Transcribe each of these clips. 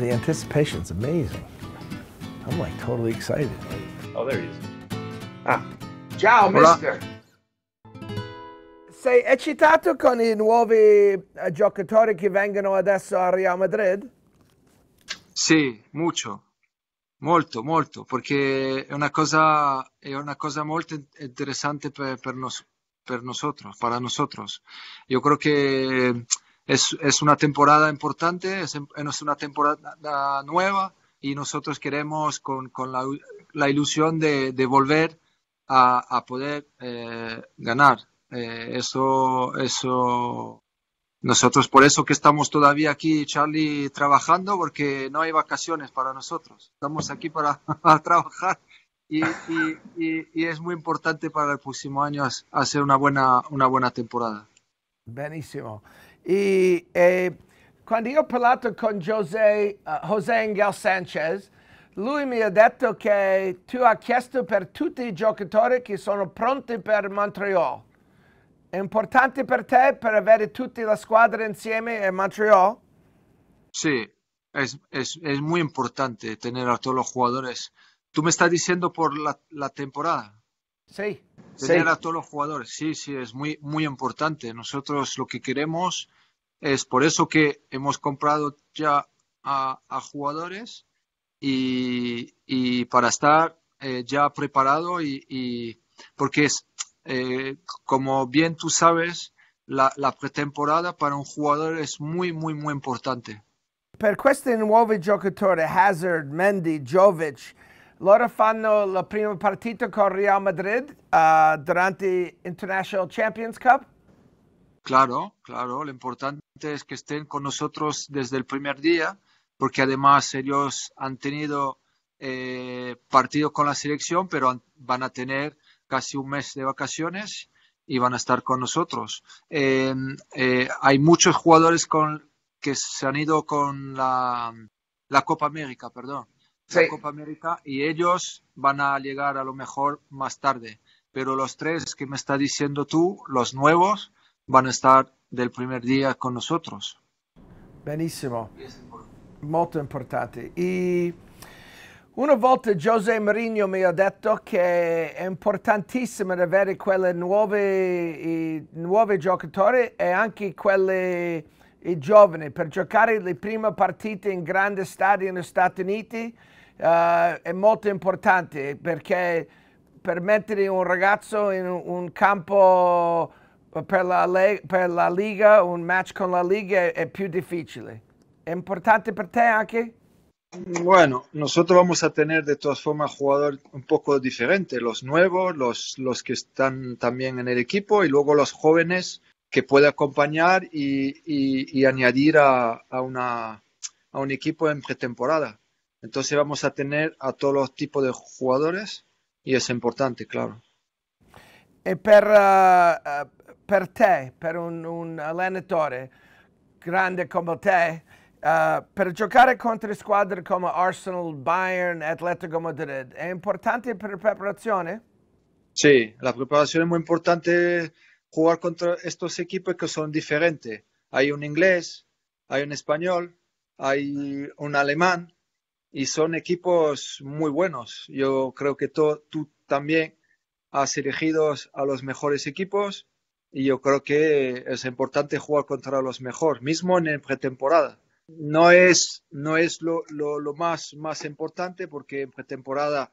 the anticipation is amazing. I'm like totally excited. Oh, there he is. Ah. Ciao, Hola. mister. Sei eccitato con i nuovi eh, giocatori che vengono adesso a Real Madrid? Sì, molto. Molto, molto, perché è una cosa, è una cosa molto interessante per, per, nos, per nosotros, para nosotros. Yo creo que es, una temporada importante, es, es, una temporada nueva y nosotros queremos con, la, ilusión de, volver a, poder eh, ganar. Eh, eso, eso, nosotros por eso que estamos todavía aquí, Charlie, trabajando, porque no hay vacaciones para nosotros. Estamos aquí para, trabajar y, y, y, es muy importante para el próximo año hacer una buena, una buena temporada. Buenísimo. E, e quando io ho parlato con José, uh, eh, José Engel Sanchez, lui mi ha detto che tu hai chiesto per tutti i giocatori che sono pronti per Montreal. È importante per te per avere tutta la squadra insieme a Montreal? Sì, è molto importante tener a tutti i giocatori. Tú me stai dicendo per la, la temporada. Sí. Tener a todos los jugadores, sí, sí, es muy, muy importante. Nosotros lo que queremos es por eso que hemos comprado ya a, jugadores y, para estar eh, ya preparado y, porque es, eh, como bien tú sabes, la, pretemporada para un jugador es muy, muy, muy importante. Per questi nuovi giocatori, Hazard, Mendy, Jovic, Lora fanno la primer partido con Real Madrid eh, durante International Champions Cup. Claro, claro. Lo importante es que estén con nosotros desde el primer día, porque además ellos han tenido eh, partido con la selección, pero van a tener casi un mes de vacaciones y van a estar con nosotros. Em, eh, hay muchos jugadores que se han ido con la Copa América, perdón. la Copa América y ellos van a llegar a lo mejor más tarde. Pero los tres que me está diciendo tú, los nuevos, van a estar del primer día con nosotros. Benissimo, molto importante. E una volta José Mourinho mi ha detto che è importantissimo avere quelle nuove, nuove giocatori e anche quelle giovani per giocare le prime partite in grandi stadi negli Stati Uniti es eh, muy importante porque per un ragazzo en un campo para la, la Liga, un match con la Liga es più difícil. ¿Es importante para ti también? Bueno, nosotros vamos a tener de todas formas jugadores un poco diferentes, los nuevos, los, los que están también en el equipo y luego los jóvenes que puede acompañar y, añadir a, a un equipo en pretemporada. Entonces vamos a tener a todos los tipos de jugadores y es importante, claro. E per, ti, eh, para un, un, allenatore grande como te, para jugar contra contro como come Arsenal, Bayern, Atletico Madrid, ¿es importante la preparación? Sí, la preparación es muy importante jugar contra estos equipos que son diferentes. Hay un inglés, hay un español, hay un alemán, y son equipos muy buenos. Yo creo que tú también has elegido a los mejores equipos y yo creo que es importante jugar contra los mejores, mismo en pretemporada. No es, no es lo, más, más importante porque en pretemporada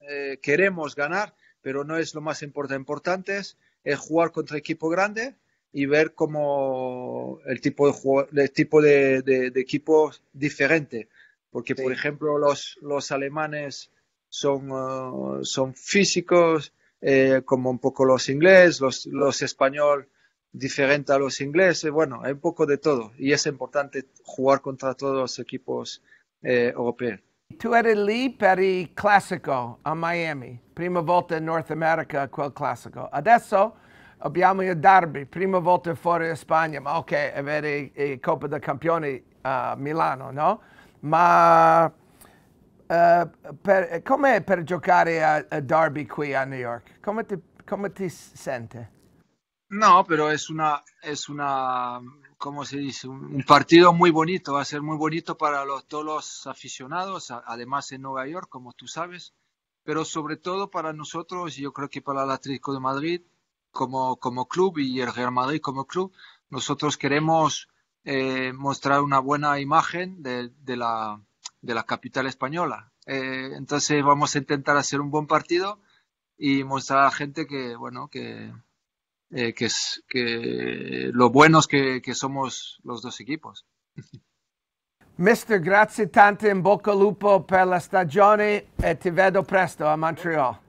eh, queremos ganar, pero no es lo más importante. importante Es jugar contra equipo grande y ver cómo el tipo de, juego, el tipo de, de, de equipo diferente porque, por ejemplo, los, alemanes son, eh, son físicos, eh, como un poco los ingleses, los, los españoles diferente a los ingleses, bueno, hay un poco de todo y es importante jugar contra todos los equipos eh, europeos. Tú eres lì per el Clásico a Miami, prima volta in North America quel classico. Adesso abbiamo il derby, prima volta fuori de ma ok, avere la Copa dei Campioni a Milano, no? Ma eh, per, jugar a, Derby aquí a New York? cómo te No, pero es una, es una, ¿cómo se dice? Un, partido muy bonito, va a ser muy bonito para todos los aficionados, además en Nueva York, como tú sabes, pero sobre todo para nosotros, y yo creo que para el Atlético de Madrid como, como club y el Real Madrid como club, nosotros queremos eh, mostrar una buena imagen de, de, la, de la, capital española. Eh, entonces vamos a intentar hacer un buen partido y mostrar a la gente que, bueno, que, eh, que, es, que lo buenos que, que somos los dos equipos. Mister, grazie tante in bocca al lupo per la stagione e ti vedo presto a Montreal.